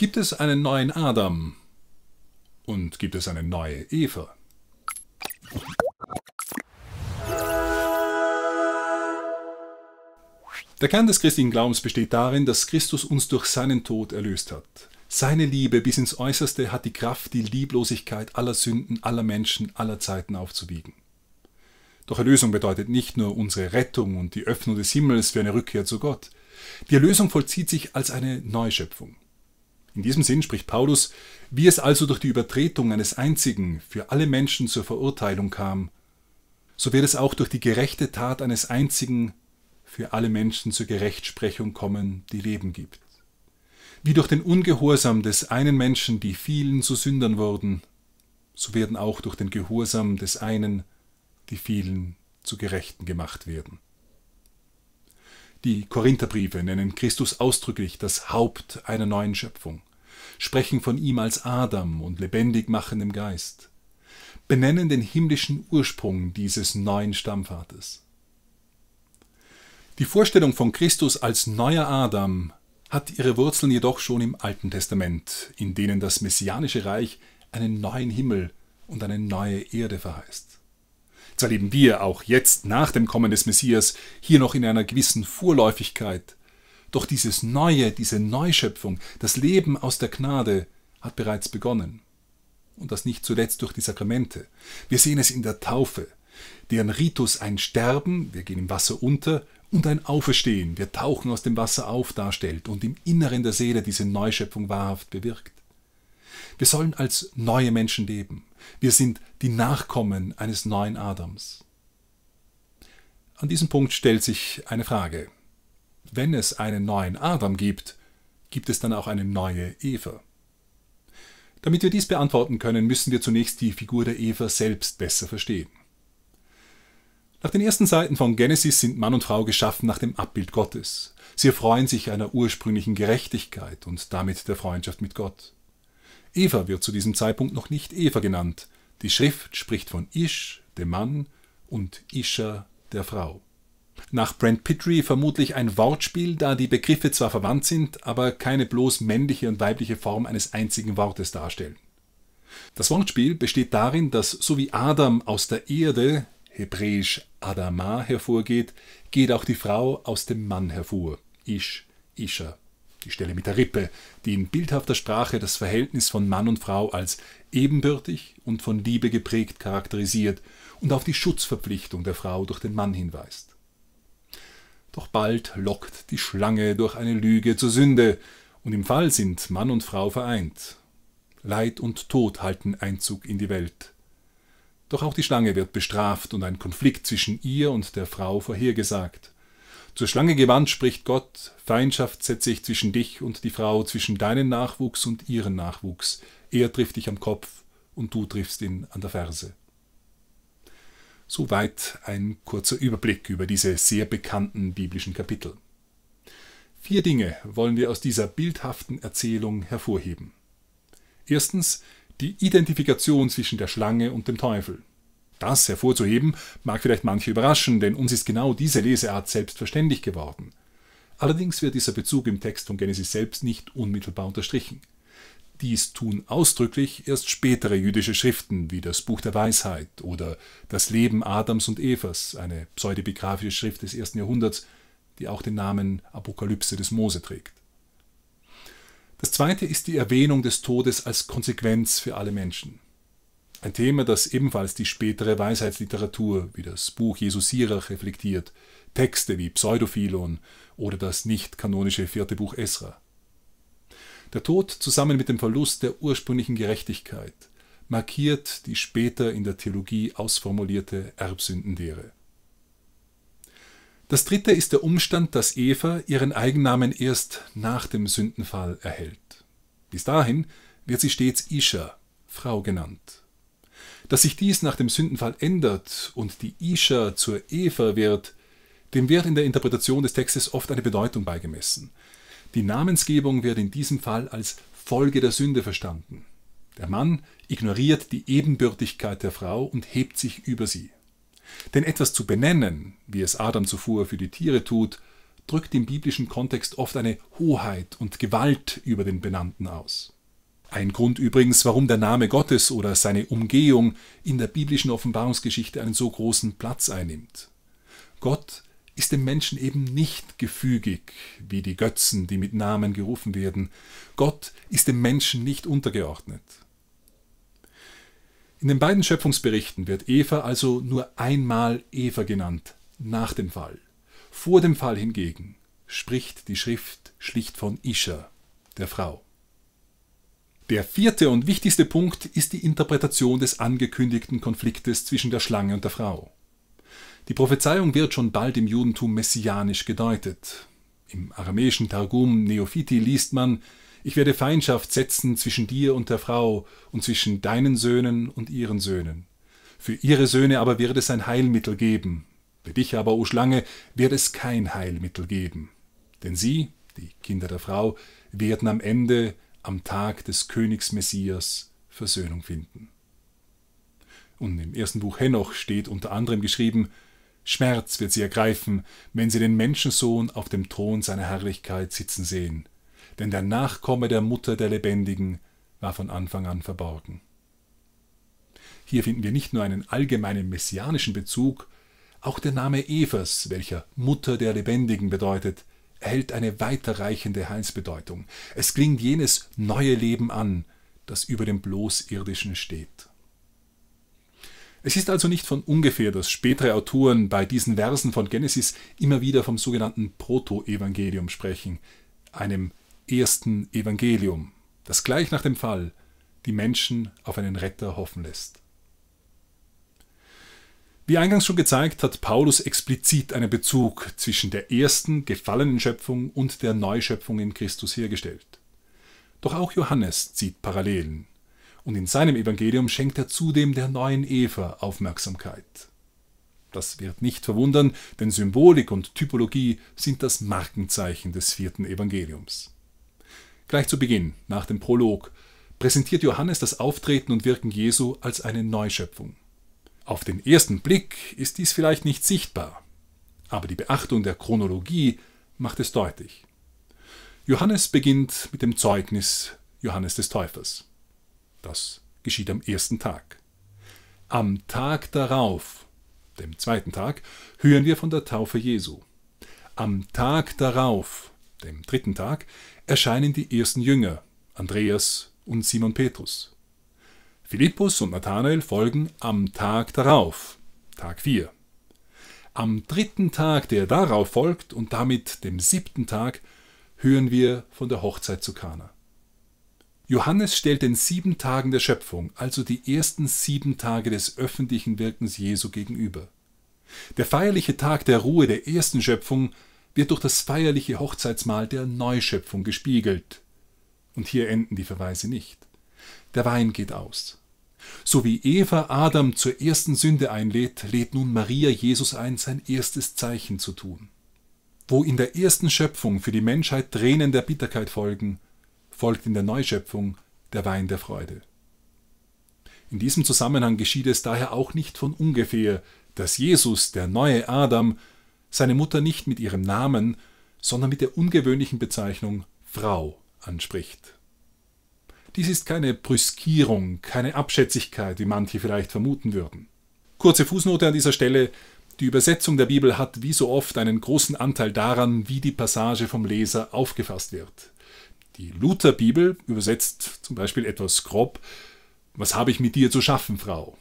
Gibt es einen neuen Adam? Und gibt es eine neue Eva? Der Kern des christlichen Glaubens besteht darin, dass Christus uns durch seinen Tod erlöst hat. Seine Liebe bis ins Äußerste hat die Kraft, die Lieblosigkeit aller Sünden, aller Menschen, aller Zeiten aufzuwiegen. Doch Erlösung bedeutet nicht nur unsere Rettung und die Öffnung des Himmels für eine Rückkehr zu Gott. Die Erlösung vollzieht sich als eine Neuschöpfung. In diesem Sinn spricht Paulus, wie es also durch die Übertretung eines einzigen für alle Menschen zur Verurteilung kam, so wird es auch durch die gerechte Tat eines einzigen für alle Menschen zur Gerechtsprechung kommen, die Leben gibt. Wie durch den Ungehorsam des einen Menschen die vielen zu Sündern wurden, so werden auch durch den Gehorsam des einen die vielen zu Gerechten gemacht werden. Die Korintherbriefe nennen Christus ausdrücklich das Haupt einer neuen Schöpfung, sprechen von ihm als Adam und lebendig machendem Geist, benennen den himmlischen Ursprung dieses neuen Stammvaters. Die Vorstellung von Christus als neuer Adam hat ihre Wurzeln jedoch schon im Alten Testament, in denen das messianische Reich einen neuen Himmel und eine neue Erde verheißt zerleben wir auch jetzt nach dem Kommen des Messias hier noch in einer gewissen Vorläufigkeit. Doch dieses Neue, diese Neuschöpfung, das Leben aus der Gnade hat bereits begonnen. Und das nicht zuletzt durch die Sakramente. Wir sehen es in der Taufe, deren Ritus ein Sterben, wir gehen im Wasser unter, und ein Auferstehen, wir tauchen aus dem Wasser auf, darstellt und im Inneren der Seele diese Neuschöpfung wahrhaft bewirkt. Wir sollen als neue Menschen leben. Wir sind die Nachkommen eines neuen Adams. An diesem Punkt stellt sich eine Frage. Wenn es einen neuen Adam gibt, gibt es dann auch eine neue Eva? Damit wir dies beantworten können, müssen wir zunächst die Figur der Eva selbst besser verstehen. Nach den ersten Seiten von Genesis sind Mann und Frau geschaffen nach dem Abbild Gottes. Sie erfreuen sich einer ursprünglichen Gerechtigkeit und damit der Freundschaft mit Gott. Eva wird zu diesem Zeitpunkt noch nicht Eva genannt. Die Schrift spricht von Ish, dem Mann, und Isha, der Frau. Nach Brent Pitry vermutlich ein Wortspiel, da die Begriffe zwar verwandt sind, aber keine bloß männliche und weibliche Form eines einzigen Wortes darstellen. Das Wortspiel besteht darin, dass so wie Adam aus der Erde, hebräisch Adama, hervorgeht, geht auch die Frau aus dem Mann hervor, Ish, Isha die Stelle mit der Rippe, die in bildhafter Sprache das Verhältnis von Mann und Frau als ebenbürtig und von Liebe geprägt charakterisiert und auf die Schutzverpflichtung der Frau durch den Mann hinweist. Doch bald lockt die Schlange durch eine Lüge zur Sünde, und im Fall sind Mann und Frau vereint. Leid und Tod halten Einzug in die Welt. Doch auch die Schlange wird bestraft und ein Konflikt zwischen ihr und der Frau vorhergesagt. Zur Schlange gewandt spricht Gott, Feindschaft setze ich zwischen dich und die Frau, zwischen deinen Nachwuchs und ihren Nachwuchs. Er trifft dich am Kopf und du triffst ihn an der Ferse. Soweit ein kurzer Überblick über diese sehr bekannten biblischen Kapitel. Vier Dinge wollen wir aus dieser bildhaften Erzählung hervorheben. Erstens die Identifikation zwischen der Schlange und dem Teufel. Das hervorzuheben mag vielleicht manche überraschen, denn uns ist genau diese Leseart selbstverständlich geworden. Allerdings wird dieser Bezug im Text von Genesis selbst nicht unmittelbar unterstrichen. Dies tun ausdrücklich erst spätere jüdische Schriften wie das Buch der Weisheit oder das Leben Adams und Evas, eine pseudebiografische Schrift des ersten Jahrhunderts, die auch den Namen Apokalypse des Mose trägt. Das zweite ist die Erwähnung des Todes als Konsequenz für alle Menschen. Ein Thema, das ebenfalls die spätere Weisheitsliteratur wie das Buch Jesus Sirach reflektiert, Texte wie Pseudophilon oder das nicht kanonische vierte Buch Esra. Der Tod zusammen mit dem Verlust der ursprünglichen Gerechtigkeit markiert die später in der Theologie ausformulierte Erbsündenlehre. Das dritte ist der Umstand, dass Eva ihren Eigennamen erst nach dem Sündenfall erhält. Bis dahin wird sie stets Isha, Frau genannt. Dass sich dies nach dem Sündenfall ändert und die Isha zur Eva wird, dem wird in der Interpretation des Textes oft eine Bedeutung beigemessen. Die Namensgebung wird in diesem Fall als Folge der Sünde verstanden. Der Mann ignoriert die Ebenbürtigkeit der Frau und hebt sich über sie. Denn etwas zu benennen, wie es Adam zuvor für die Tiere tut, drückt im biblischen Kontext oft eine Hoheit und Gewalt über den Benannten aus. Ein Grund übrigens, warum der Name Gottes oder seine Umgehung in der biblischen Offenbarungsgeschichte einen so großen Platz einnimmt. Gott ist dem Menschen eben nicht gefügig, wie die Götzen, die mit Namen gerufen werden. Gott ist dem Menschen nicht untergeordnet. In den beiden Schöpfungsberichten wird Eva also nur einmal Eva genannt, nach dem Fall. Vor dem Fall hingegen spricht die Schrift schlicht von Isha, der Frau. Der vierte und wichtigste Punkt ist die Interpretation des angekündigten Konfliktes zwischen der Schlange und der Frau. Die Prophezeiung wird schon bald im Judentum messianisch gedeutet. Im aramäischen Targum Neophiti liest man, ich werde Feindschaft setzen zwischen dir und der Frau und zwischen deinen Söhnen und ihren Söhnen. Für ihre Söhne aber wird es ein Heilmittel geben. Für dich aber, o Schlange, wird es kein Heilmittel geben. Denn sie, die Kinder der Frau, werden am Ende am Tag des Königs Messias Versöhnung finden. Und im ersten Buch Henoch steht unter anderem geschrieben, Schmerz wird sie ergreifen, wenn sie den Menschensohn auf dem Thron seiner Herrlichkeit sitzen sehen, denn der Nachkomme der Mutter der Lebendigen war von Anfang an verborgen. Hier finden wir nicht nur einen allgemeinen messianischen Bezug, auch der Name Evers, welcher Mutter der Lebendigen bedeutet, erhält eine weiterreichende Heilsbedeutung. Es klingt jenes neue Leben an, das über dem bloß irdischen steht. Es ist also nicht von ungefähr, dass spätere Autoren bei diesen Versen von Genesis immer wieder vom sogenannten Protoevangelium sprechen, einem ersten Evangelium, das gleich nach dem Fall die Menschen auf einen Retter hoffen lässt. Wie eingangs schon gezeigt, hat Paulus explizit einen Bezug zwischen der ersten gefallenen Schöpfung und der Neuschöpfung in Christus hergestellt. Doch auch Johannes zieht Parallelen und in seinem Evangelium schenkt er zudem der neuen Eva Aufmerksamkeit. Das wird nicht verwundern, denn Symbolik und Typologie sind das Markenzeichen des vierten Evangeliums. Gleich zu Beginn, nach dem Prolog, präsentiert Johannes das Auftreten und Wirken Jesu als eine Neuschöpfung. Auf den ersten Blick ist dies vielleicht nicht sichtbar, aber die Beachtung der Chronologie macht es deutlich. Johannes beginnt mit dem Zeugnis Johannes des Täufers. Das geschieht am ersten Tag. Am Tag darauf, dem zweiten Tag, hören wir von der Taufe Jesu. Am Tag darauf, dem dritten Tag, erscheinen die ersten Jünger, Andreas und Simon Petrus. Philippus und Nathanael folgen am Tag darauf, Tag 4. Am dritten Tag, der darauf folgt und damit dem siebten Tag, hören wir von der Hochzeit zu Kana. Johannes stellt den sieben Tagen der Schöpfung, also die ersten sieben Tage des öffentlichen Wirkens Jesu gegenüber. Der feierliche Tag der Ruhe der ersten Schöpfung wird durch das feierliche Hochzeitsmahl der Neuschöpfung gespiegelt. Und hier enden die Verweise nicht. Der Wein geht aus. So wie Eva Adam zur ersten Sünde einlädt, lädt nun Maria Jesus ein, sein erstes Zeichen zu tun. Wo in der ersten Schöpfung für die Menschheit Tränen der Bitterkeit folgen, folgt in der Neuschöpfung der Wein der Freude. In diesem Zusammenhang geschieht es daher auch nicht von ungefähr, dass Jesus, der neue Adam, seine Mutter nicht mit ihrem Namen, sondern mit der ungewöhnlichen Bezeichnung Frau anspricht. Dies ist keine Brüskierung, keine Abschätzigkeit, wie manche vielleicht vermuten würden. Kurze Fußnote an dieser Stelle. Die Übersetzung der Bibel hat wie so oft einen großen Anteil daran, wie die Passage vom Leser aufgefasst wird. Die Lutherbibel übersetzt zum Beispiel etwas grob, was habe ich mit dir zu schaffen, Frau?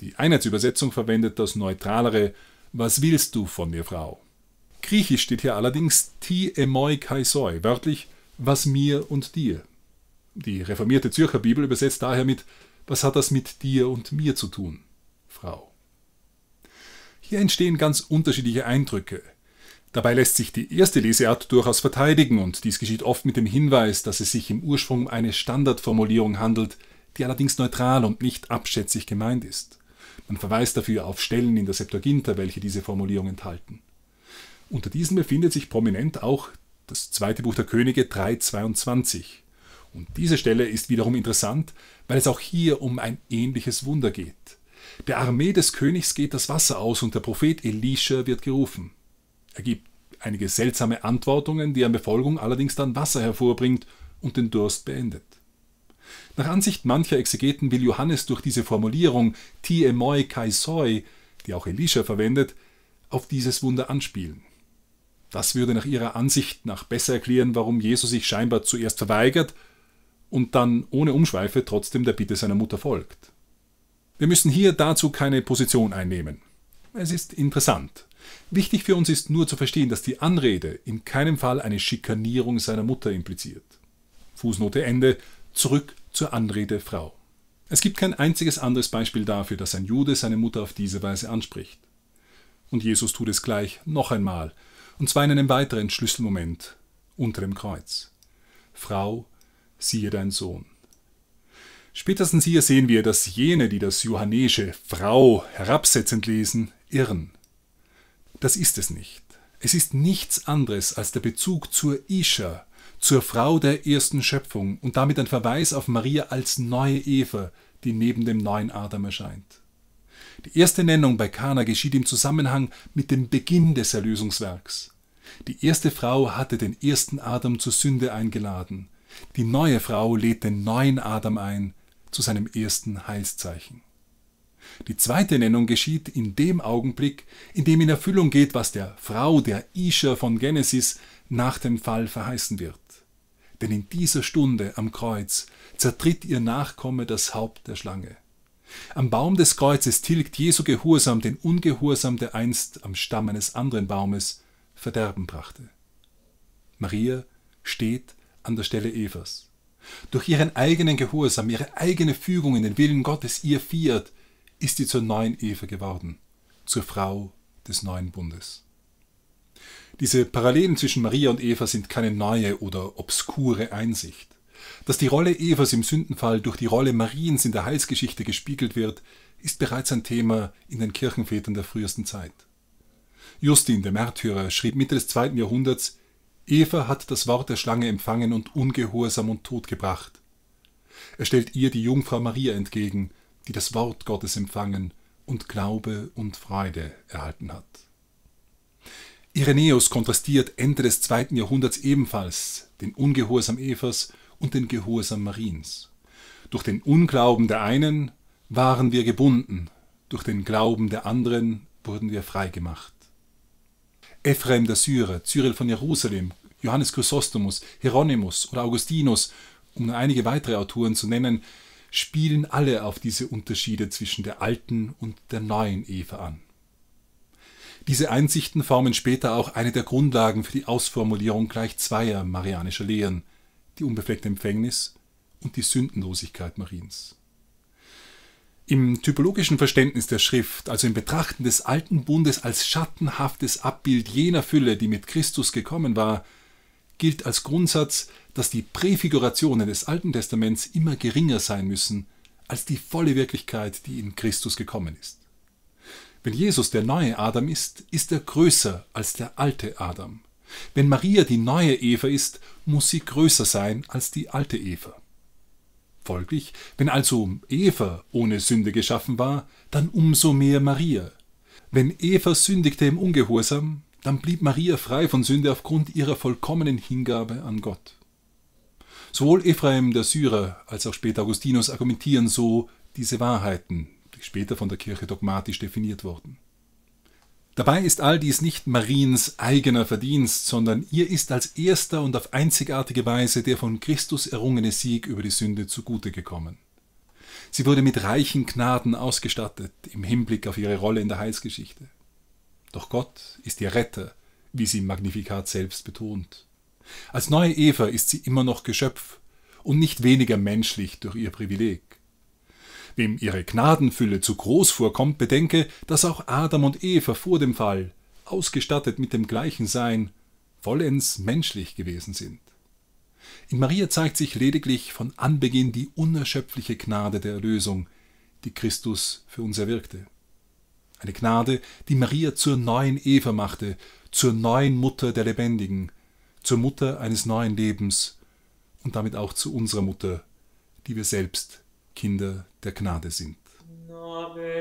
Die Einheitsübersetzung verwendet das neutralere, was willst du von mir, Frau? Griechisch steht hier allerdings ti emoi kaisoi, wörtlich, was mir und dir. Die reformierte Zürcher Bibel übersetzt daher mit Was hat das mit dir und mir zu tun, Frau? Hier entstehen ganz unterschiedliche Eindrücke. Dabei lässt sich die erste Leseart durchaus verteidigen und dies geschieht oft mit dem Hinweis, dass es sich im Ursprung um eine Standardformulierung handelt, die allerdings neutral und nicht abschätzig gemeint ist. Man verweist dafür auf Stellen in der Septuaginta, welche diese Formulierung enthalten. Unter diesen befindet sich prominent auch das zweite Buch der Könige 322, und diese Stelle ist wiederum interessant, weil es auch hier um ein ähnliches Wunder geht. Der Armee des Königs geht das Wasser aus und der Prophet Elisha wird gerufen. Er gibt einige seltsame Antwortungen, die an Befolgung allerdings dann Wasser hervorbringt und den Durst beendet. Nach Ansicht mancher Exegeten will Johannes durch diese Formulierung Tiemoi Kaisoi, die auch Elisha verwendet, auf dieses Wunder anspielen. Das würde nach ihrer Ansicht nach besser erklären, warum Jesus sich scheinbar zuerst verweigert und dann ohne Umschweife trotzdem der Bitte seiner Mutter folgt. Wir müssen hier dazu keine Position einnehmen. Es ist interessant. Wichtig für uns ist nur zu verstehen, dass die Anrede in keinem Fall eine Schikanierung seiner Mutter impliziert. Fußnote Ende, zurück zur Anrede Frau. Es gibt kein einziges anderes Beispiel dafür, dass ein Jude seine Mutter auf diese Weise anspricht. Und Jesus tut es gleich noch einmal, und zwar in einem weiteren Schlüsselmoment unter dem Kreuz. Frau, siehe dein Sohn. Spätestens hier sehen wir, dass jene, die das Johannesche Frau herabsetzend lesen, irren. Das ist es nicht. Es ist nichts anderes als der Bezug zur Isha, zur Frau der ersten Schöpfung und damit ein Verweis auf Maria als neue Eva, die neben dem neuen Adam erscheint. Die erste Nennung bei Kana geschieht im Zusammenhang mit dem Beginn des Erlösungswerks. Die erste Frau hatte den ersten Adam zur Sünde eingeladen, die neue Frau lädt den neuen Adam ein zu seinem ersten Heilszeichen. Die zweite Nennung geschieht in dem Augenblick, in dem in Erfüllung geht, was der Frau, der Isha von Genesis, nach dem Fall verheißen wird. Denn in dieser Stunde am Kreuz zertritt ihr Nachkomme das Haupt der Schlange. Am Baum des Kreuzes tilgt Jesu Gehorsam den Ungehorsam, der einst am Stamm eines anderen Baumes Verderben brachte. Maria steht an der Stelle Evas. Durch ihren eigenen Gehorsam, ihre eigene Fügung in den Willen Gottes, ihr Fiat, ist sie zur neuen Eva geworden, zur Frau des neuen Bundes. Diese Parallelen zwischen Maria und Eva sind keine neue oder obskure Einsicht. Dass die Rolle Evas im Sündenfall durch die Rolle Mariens in der Heilsgeschichte gespiegelt wird, ist bereits ein Thema in den Kirchenvätern der frühesten Zeit. Justin, der Märtyrer, schrieb Mitte des zweiten Jahrhunderts, Eva hat das Wort der Schlange empfangen und ungehorsam und tot gebracht. Er stellt ihr die Jungfrau Maria entgegen, die das Wort Gottes empfangen und Glaube und Freude erhalten hat. Irenäus kontrastiert Ende des zweiten Jahrhunderts ebenfalls den Ungehorsam Evas und den Gehorsam Mariens. Durch den Unglauben der einen waren wir gebunden, durch den Glauben der anderen wurden wir freigemacht. Ephraim der Syrer, Cyril von Jerusalem, Johannes Chrysostomus, Hieronymus oder Augustinus, um nur einige weitere Autoren zu nennen, spielen alle auf diese Unterschiede zwischen der alten und der neuen Eva an. Diese Einsichten formen später auch eine der Grundlagen für die Ausformulierung gleich zweier marianischer Lehren, die unbefleckte Empfängnis und die Sündenlosigkeit Mariens. Im typologischen Verständnis der Schrift, also im Betrachten des alten Bundes als schattenhaftes Abbild jener Fülle, die mit Christus gekommen war, gilt als Grundsatz, dass die Präfigurationen des Alten Testaments immer geringer sein müssen als die volle Wirklichkeit, die in Christus gekommen ist. Wenn Jesus der neue Adam ist, ist er größer als der alte Adam. Wenn Maria die neue Eva ist, muss sie größer sein als die alte Eva. Folglich, wenn also Eva ohne Sünde geschaffen war, dann umso mehr Maria. Wenn Eva sündigte im Ungehorsam, dann blieb Maria frei von Sünde aufgrund ihrer vollkommenen Hingabe an Gott. Sowohl Ephraim der Syrer als auch später Augustinus argumentieren so diese Wahrheiten, die später von der Kirche dogmatisch definiert wurden. Dabei ist all dies nicht Mariens eigener Verdienst, sondern ihr ist als erster und auf einzigartige Weise der von Christus errungene Sieg über die Sünde zugute gekommen. Sie wurde mit reichen Gnaden ausgestattet im Hinblick auf ihre Rolle in der Heilsgeschichte. Doch Gott ist ihr Retter, wie sie im Magnifikat selbst betont. Als neue Eva ist sie immer noch Geschöpf und nicht weniger menschlich durch ihr Privileg. Wem ihre Gnadenfülle zu groß vorkommt, bedenke, dass auch Adam und Eva vor dem Fall, ausgestattet mit dem gleichen Sein, vollends menschlich gewesen sind. In Maria zeigt sich lediglich von Anbeginn die unerschöpfliche Gnade der Erlösung, die Christus für uns erwirkte. Eine Gnade, die Maria zur neuen Eva machte, zur neuen Mutter der Lebendigen, zur Mutter eines neuen Lebens und damit auch zu unserer Mutter, die wir selbst Kinder der Gnade sind. Nave